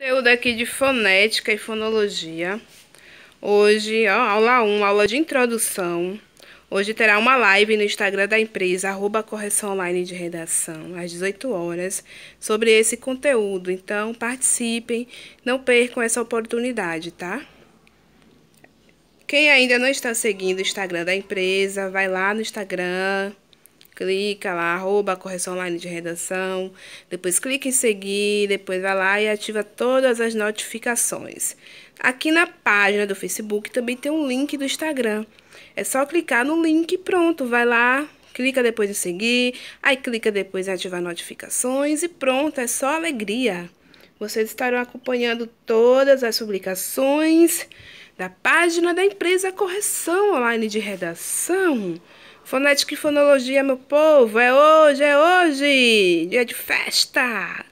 conteúdo aqui de fonética e fonologia. Hoje, ó, aula 1, aula de introdução. Hoje terá uma live no Instagram da empresa, arroba correção online de redação, às 18 horas, sobre esse conteúdo. Então, participem, não percam essa oportunidade, tá? Quem ainda não está seguindo o Instagram da empresa, vai lá no Instagram, clica lá, arroba correção online de redação, depois clica em seguir, depois vai lá e ativa todas as notificações. Aqui na página do Facebook também tem um link do Instagram. É só clicar no link e pronto, vai lá, clica depois em seguir, aí clica depois em ativar notificações e pronto, é só alegria. Vocês estarão acompanhando todas as publicações da página da empresa Correção Online de Redação. Fonética e Fonologia, meu povo, é hoje, é hoje, dia de festa!